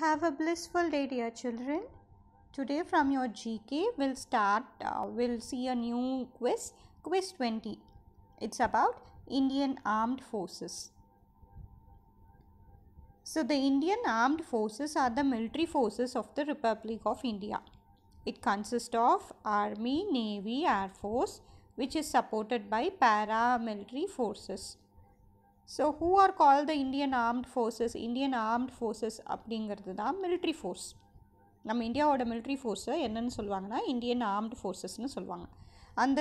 Have a blissful day, dear children. Today from your GK, we'll start, uh, we'll see a new quiz, quiz 20. It's about Indian Armed Forces. So, the Indian Armed Forces are the military forces of the Republic of India. It consists of Army, Navy, Air Force, which is supported by paramilitary forces. So who are call the Indian armed forces Indian armed forces அப்படிங்கிறது தான் military force நம்ம இந்தியாவோட military ஃபோர்ஸை என்னென்னு சொல்லுவாங்கன்னா Indian armed ஃபோர்ஸஸ்னு சொல்லுவாங்க அந்த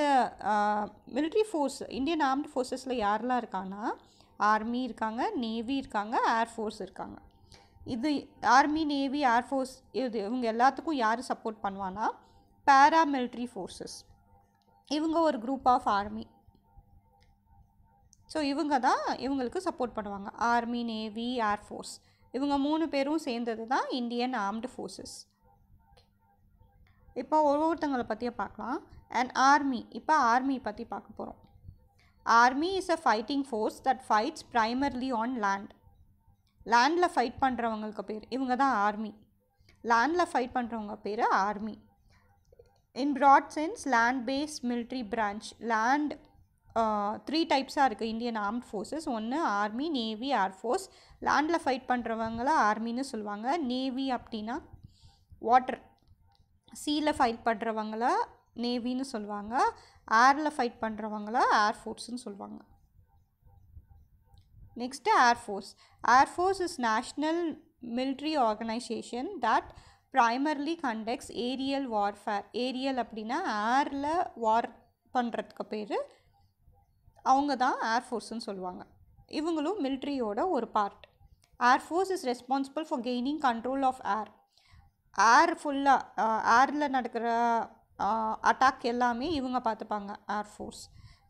மிலிட்ரி ஃபோர்ஸ் இந்தியன் ஆர்ம்டு ஃபோர்ஸஸில் யாரெல்லாம் இருக்காங்கன்னா ஆர்மி இருக்காங்க நேவி இருக்காங்க ஏர் ஃபோர்ஸ் இருக்காங்க இது ஆர்மி நேவி ஏர் ஃபோர்ஸ் இது இவங்க எல்லாத்துக்கும் யார் சப்போர்ட் பண்ணுவான்னா பேரா மிலிட்ரி ஃபோர்ஸஸ் இவங்க ஒரு குரூப் ஆஃப் ஆர்மி ஸோ இவங்க தான் இவங்களுக்கு சப்போர்ட் பண்ணுவாங்க ஆர்மி நேவி ஏர்ஃபோர்ஸ் இவங்க மூணு பேரும் சேர்ந்தது தான் இந்தியன் ஆர்ம்டு ஃபோர்ஸஸ் இப்போ ஒவ்வொருத்தங்களை பற்றியே பார்க்கலாம் அண்ட் ஆர்மி இப்போ ஆர்மி பற்றி பார்க்க போகிறோம் army is a fighting force that fights primarily on land லேண்டில் ஃபைட் பண்ணுறவங்களுக்கு பேர் இவங்க தான் ஆர்மி லேண்டில் ஃபைட் பண்ணுறவங்க பேர் army in broad sense land base military branch land three டைப்ஸாக இருக்குது இந்தியன் ஆர்ம் ஃபோர்ஸஸ் ஒன்று ஆர்மி நேவி ஏர்ஃபோர்ஸ் லேண்டில் ஃபைட் பண்ணுறவங்கள ஆர்மின்னு சொல்லுவாங்க நேவி அப்படின்னா வாட்டர் சீயில் ஃபைட் பண்ணுறவங்கள நேவின்னு சொல்லுவாங்க ஏரில் ஃபைட் பண்ணுறவங்கள ஏர்ஃபோர்ஸ்னு சொல்லுவாங்க next air force air force is national military organisation that primarily conducts aerial warfare aerial அப்படின்னா ஏரில் வார் பண்ணுறதுக்கு பேர் அவங்க தான் ஏர்ஃபோர்ஸுன்னு சொல்லுவாங்க இவங்களும் மில்ட்ரியோட ஒரு part air force is responsible for gaining control of air air ஃபுல்லாக ஏரில் நடக்கிற அட்டாக் எல்லாமே இவங்க பார்த்துப்பாங்க air force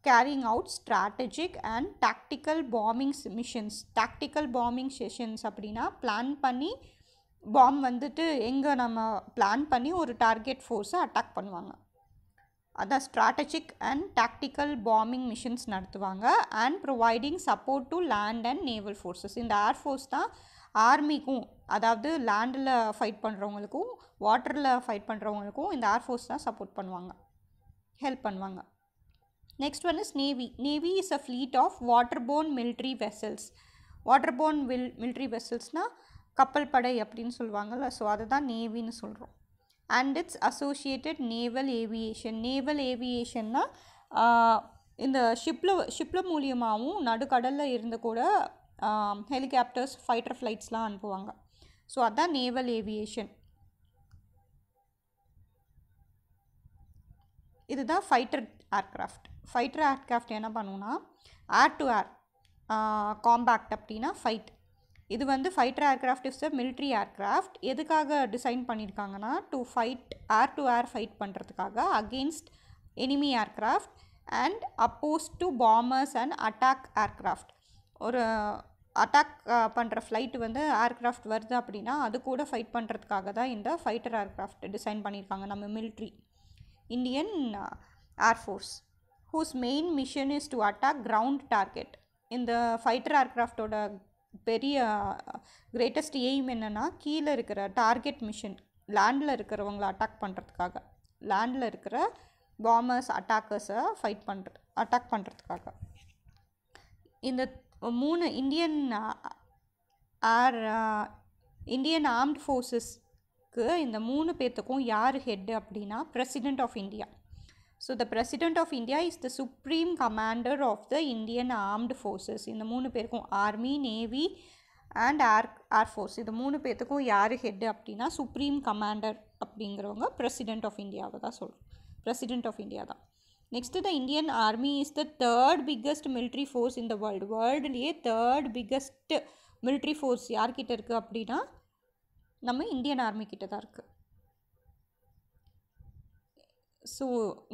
carrying out strategic and tactical bombings missions tactical bombing sessions அப்படின்னா பிளான் பண்ணி பாம் வந்துட்டு எங்கே நம்ம பிளான் பண்ணி ஒரு டார்கெட் ஃபோர்ஸை அட்டாக் பண்ணுவாங்க அதான் strategic and tactical bombing missions நடத்துவாங்க and providing support to land and naval forces இந்த ஏர்ஃபோர்ஸ் தான் ஆர்மிக்கும் அதாவது லேண்டில் ஃபைட் பண்ணுறவங்களுக்கும் வாட்டரில் ஃபைட் பண்ணுறவங்களுக்கும் இந்த ஏர்ஃபோர்ஸ் தான் சப்போர்ட் பண்ணுவாங்க ஹெல்ப் பண்ணுவாங்க next one is navy navy is a fleet of water waterborne military vessels waterborne will military வெசல்ஸ்னால் கப்பல் படை அப்படின்னு சொல்லுவாங்கள்ல ஸோ அதை தான் நேவின்னு சொல்கிறோம் and it's associated naval aviation naval ஏவியேஷன்னா இந்த ஷிப்பில் ஷிப்பில் மூலியமாகவும் நடுக்கடலில் இருந்து கூட ஹெலிகாப்டர்ஸ் ஃபைட்டர் ஃப்ளைட்ஸ்லாம் அனுப்புவாங்க ஸோ அதுதான் நேவல் ஏவியேஷன் இதுதான் ஃபைட்டர் ஏர்க்ராஃப்ட் ஃபைட்டர் ஏர்க்ராஃப்ட் என்ன பண்ணுவோன்னா ஏர் டு ஏர் காம்பேக்ட் அப்படின்னா ஃபைட் இது வந்து fighter aircraft is a military aircraft எதுக்காக டிசைன் பண்ணியிருக்காங்கன்னா to fight air to air fight பண்ணுறதுக்காக against enemy aircraft and oppose to bombers and attack aircraft ஒரு attack பண்ணுற ஃப்ளைட் வந்து ஏர்க்ராஃப்ட் வருது அப்படின்னா அது கூட ஃபைட் பண்ணுறதுக்காக தான் இந்த ஃபைட்டர் ஏர்க்ராஃப்ட் டிசைன் பண்ணியிருக்காங்க நம்ம military Indian air force whose main mission is to attack ground target இந்த ஃபைட்டர் ஏர்க்ராஃப்டோட பெரிய கிரேட்டஸ்ட் எய்ம் என்னென்னா கீழே இருக்கிற டார்கெட் மிஷின் லேண்டில் இருக்கிறவங்கள அட்டாக் பண்ணுறதுக்காக லேண்டில் இருக்கிற பாமர்ஸ் அட்டாக்கர்ஸை ஃபைட் பண்ணுற அட்டாக் பண்ணுறதுக்காக இந்த மூணு இந்தியன் ஆர் இந்தியன் ஆர்ம்டு ஃபோர்ஸஸ்க்கு இந்த மூணு பேர்த்துக்கும் யார் ஹெட் அப்படின்னா president of India so the president of India is the supreme commander of the Indian armed forces இந்த மூணு பேருக்கும் army navy and air force இது மூணு பேர்த்துக்கும் யார் ஹெட்டு அப்படின்னா சுப்ரீம் கமாண்டர் அப்படிங்கிறவங்க பிரசிடெண்ட் ஆஃப் இந்தியாவை தான் சொல்கிறோம் பிரசிடெண்ட் ஆஃப் இந்தியா தான் next the Indian army is the third biggest military force இந்த வேர்ல்டு வேர்ல்டுலேயே தேர்ட் பிக்கஸ்ட்டு மிலிட்ரி ஃபோர்ஸ் யார்கிட்ட இருக்குது அப்படின்னா நம்ம இந்தியன் ஆர்மி கிட்ட தான் இருக்குது ஸோ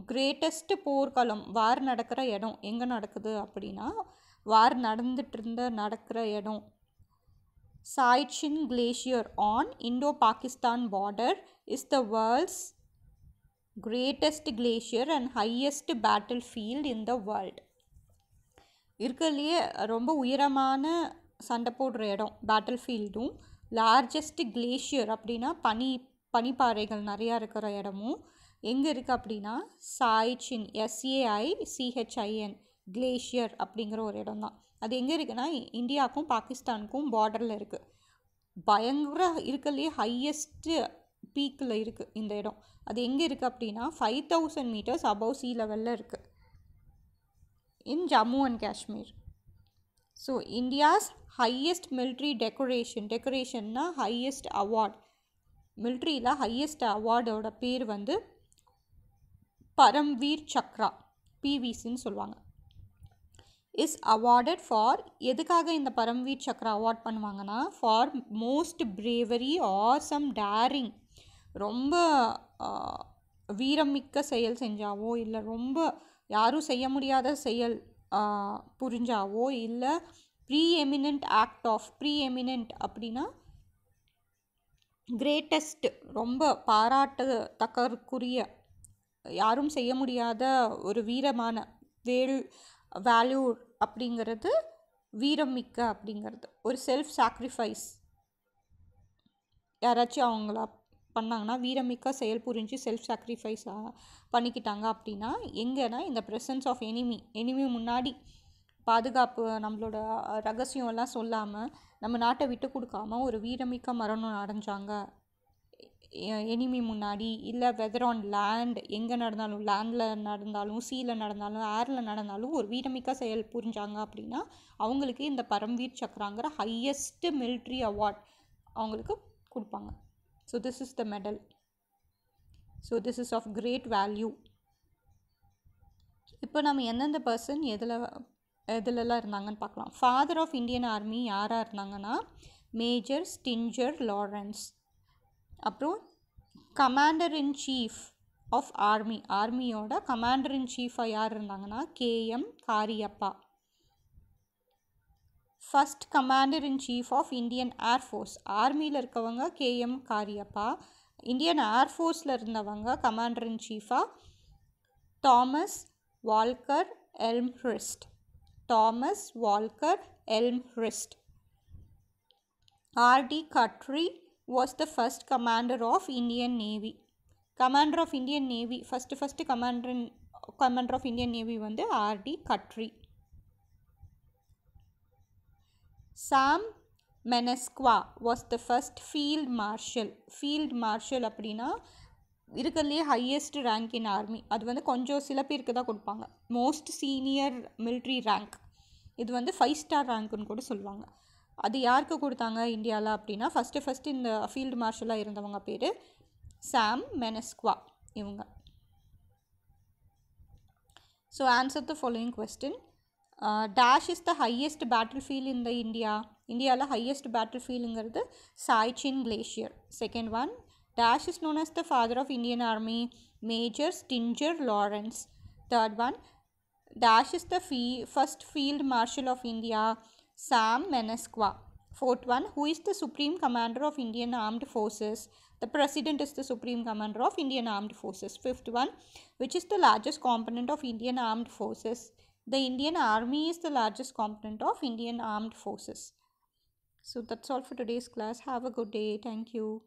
கிரேட்டஸ்ட்டு போர்க்களம் வார் நடக்கிற இடம் எங்கே நடக்குது அப்படின்னா வார் நடந்துகிட்ருந்த நடக்கிற இடம் Siachen glacier on Indo Pakistan border is the world's greatest glacier and highest battle field in the world இருக்கிறதுலையே ரொம்ப உயரமான சண்டை போடுற இடம் பேட்டில் ஃபீல்டும் லார்ஜஸ்ட் கிளேஷியர் அப்படின்னா பனி பனிப்பாறைகள் நிறையா இருக்கிற இடமும் எங்கே இருக்குது அப்படின்னா சாய்ச்சின் எஸ்ஏஐ சிஹெச்ஐஎன் கிளேஷியர் அப்படிங்கிற ஒரு இடம் தான் அது எங்கே இருக்குன்னா இந்தியாவுக்கும் பாகிஸ்தானுக்கும் பார்டரில் இருக்குது பயங்கர இருக்கலையே ஹையஸ்ட்டு பீக்கில் இருக்குது இந்த இடம் அது எங்கே இருக்குது அப்படின்னா five thousand metres above sea லெவலில் இருக்குது in Jammu and Kashmir so India's highest military decoration டெக்கரேஷன்னா ஹையஸ்ட் அவார்ட் மில்ட்ரியில் ஹையஸ்ட் அவார்டோட பேர் வந்து பரம்வீர் சக்ரா பிவிசின்னு சொல்லுவாங்க இஸ் அவார்டட் ஃபார் எதுக்காக இந்த பரம்வீர் சக்ரா அவார்ட் பண்ணுவாங்கன்னா for most bravery or some daring ரொம்ப வீரமிக்க செயல் செஞ்சாவோ இல்லை ரொம்ப யாரும் செய்ய முடியாத செயல் புரிஞ்சாவோ இல்லை pre eminent act of pre eminent அப்படின்னா கிரேட்டஸ்ட் ரொம்ப பாராட்டு தக்கருக்குரிய யாரும் செய்ய முடியாத ஒரு வீரமான வேல் வேல்யூர் அப்படிங்கிறது வீரம் மிக்க அப்படிங்கிறது ஒரு செல்ஃப் சாக்ரிஃபைஸ் யாராச்சும் அவங்கள பண்ணாங்கன்னா வீரமிக்க செயல் புரிஞ்சு செல்ஃப் சாக்ரிஃபைஸ் பண்ணிக்கிட்டாங்க அப்படின்னா எங்கேனா இந்த ப்ரெசன்ஸ் ஆஃப் எனிமி எனிமி முன்னாடி பாதுகாப்பு நம்மளோட ரகசியம்லாம் சொல்லாமல் நம்ம நாட்டை விட்டு கொடுக்காம ஒரு வீரமிக்க மரணம் அடைஞ்சாங்க எனிமி முன்னாடி இல்லை வெதர் ஆன் லேண்ட் எங்கே நடந்தாலும் லேண்டில் நடந்தாலும் சீயில் நடந்தாலும் ஏரில் நடந்தாலும் ஒரு வீரமிக்க செயல் புரிஞ்சாங்க அப்படின்னா அவங்களுக்கு இந்த பரம்வீர் சக்கராங்கிற ஹையஸ்ட்டு மிலிட்ரி அவார்ட் அவங்களுக்கு கொடுப்பாங்க so this is the medal so this is of great value இப்போ நம்ம எந்தெந்த பர்சன் எதில் எதுலலாம் இருந்தாங்கன்னு பார்க்கலாம் ஃபாதர் ஆஃப் இந்தியன் ஆர்மி யாராக இருந்தாங்கன்னா மேஜர் ஸ்டிஞ்சர் லாரன்ஸ் அப்புறம் commander in chief of army ஆர்மியோட கமாண்டர் இன் சீஃபாக யார் இருந்தாங்கன்னா KM Cariappa first commander in chief of Indian air force ஆர்மியில் இருக்கவங்க கேஎம் காரியப்பா இந்தியன் ஏர்ஃபோர்ஸில் இருந்தவங்க கமாண்டர் இன் சீஃபாக Thomas Walker Elmhirst Thomas Walker Hirst RD Katari was the first commander of Indian navy commander of Indian navy first first commander commander of Indian navy வந்து RD Katari Sam மெனஸ்குவா was the first field marshal field marshal அப்படின்னா இருக்கிறதுலே highest rank இன் army அது வந்து கொஞ்சம் சில பேருக்கு தான் கொடுப்பாங்க மோஸ்ட் சீனியர் மிலிட்ரி ரேங்க் இது வந்து ஃபைவ் ஸ்டார் ரேங்க்குன்னு கூட சொல்லுவாங்க அது யாருக்கு கொடுத்தாங்க இந்தியாவில் அப்படின்னா ஃபஸ்ட்டு ஃபஸ்ட்டு இந்த ஃபீல்டு மார்ஷலாக இருந்தவங்க பேர் சாம் மெனஸ்குவா இவங்க so answer the following question dash is the highest battle field in the India இந்தியாவில் ஹையஸ்ட் பேட்டில் ஃபீலுங்கிறது Siachen glacier second one dash is known as the father of Indian army major Stringer Lawrence third one dash is the fi first field marshal of India Sam Menesqua, Fourth one, who is the Supreme Commander of Indian Armed Forces? The President is the Supreme Commander of Indian Armed Forces. Fifth one, which is the largest component of Indian Armed Forces? The Indian Army is the largest component of Indian Armed Forces. So that's all for today's class. Have a good day. Thank you.